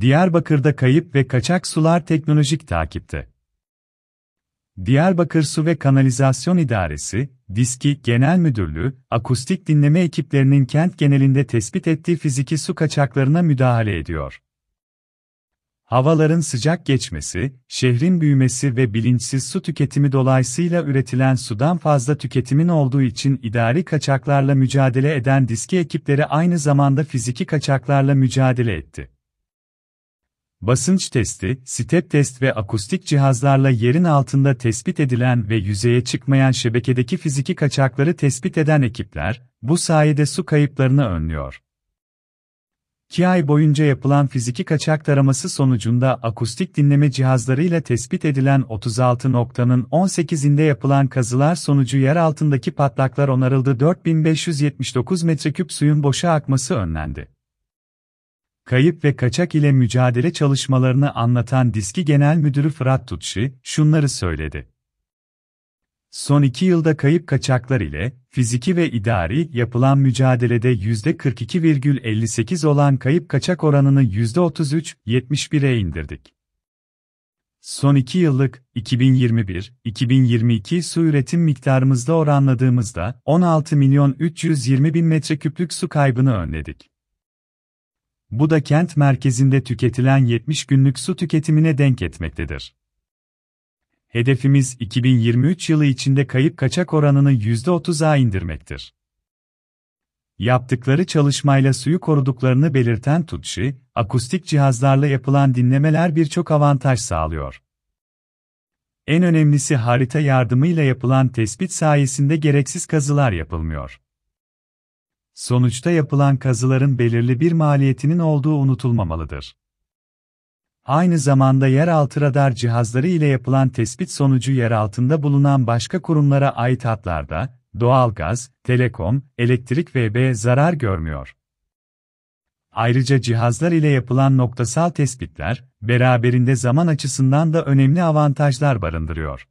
Diyarbakır'da kayıp ve kaçak sular teknolojik takipte. Diyarbakır Su ve Kanalizasyon İdaresi, Diski Genel Müdürlüğü, akustik dinleme ekiplerinin kent genelinde tespit ettiği fiziki su kaçaklarına müdahale ediyor. Havaların sıcak geçmesi, şehrin büyümesi ve bilinçsiz su tüketimi dolayısıyla üretilen sudan fazla tüketimin olduğu için idari kaçaklarla mücadele eden diski ekipleri aynı zamanda fiziki kaçaklarla mücadele etti basınç testi, step test ve akustik cihazlarla yerin altında tespit edilen ve yüzeye çıkmayan şebekedeki fiziki kaçakları tespit eden ekipler, bu sayede su kayıplarını önlüyor. 2 ay boyunca yapılan fiziki kaçak taraması sonucunda akustik dinleme cihazlarıyla tespit edilen 36 noktanın 18'inde yapılan kazılar sonucu yer altındaki patlaklar onarıldı 4579 metreküp suyun boşa akması önlendi kayıp ve kaçak ile mücadele çalışmalarını anlatan Diski Genel Müdürü Fırat Tutşi, şunları söyledi. Son iki yılda kayıp kaçaklar ile, fiziki ve idari yapılan mücadelede %42,58 olan kayıp kaçak oranını %33,71'e indirdik. Son iki yıllık 2021-2022 su üretim miktarımızda oranladığımızda 16 milyon 320 bin metreküplük su kaybını önledik. Bu da kent merkezinde tüketilen 70 günlük su tüketimine denk etmektedir. Hedefimiz 2023 yılı içinde kayıp kaçak oranını %30'a indirmektir. Yaptıkları çalışmayla suyu koruduklarını belirten Tutşi, akustik cihazlarla yapılan dinlemeler birçok avantaj sağlıyor. En önemlisi harita yardımıyla yapılan tespit sayesinde gereksiz kazılar yapılmıyor. Sonuçta yapılan kazıların belirli bir maliyetinin olduğu unutulmamalıdır. Aynı zamanda yeraltı radar cihazları ile yapılan tespit sonucu yer altında bulunan başka kurumlara ait hatlarda, doğalgaz, telekom, elektrik vb zarar görmüyor. Ayrıca cihazlar ile yapılan noktasal tespitler, beraberinde zaman açısından da önemli avantajlar barındırıyor.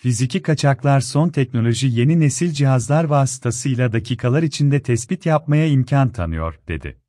Fiziki kaçaklar son teknoloji yeni nesil cihazlar vasıtasıyla dakikalar içinde tespit yapmaya imkan tanıyor, dedi.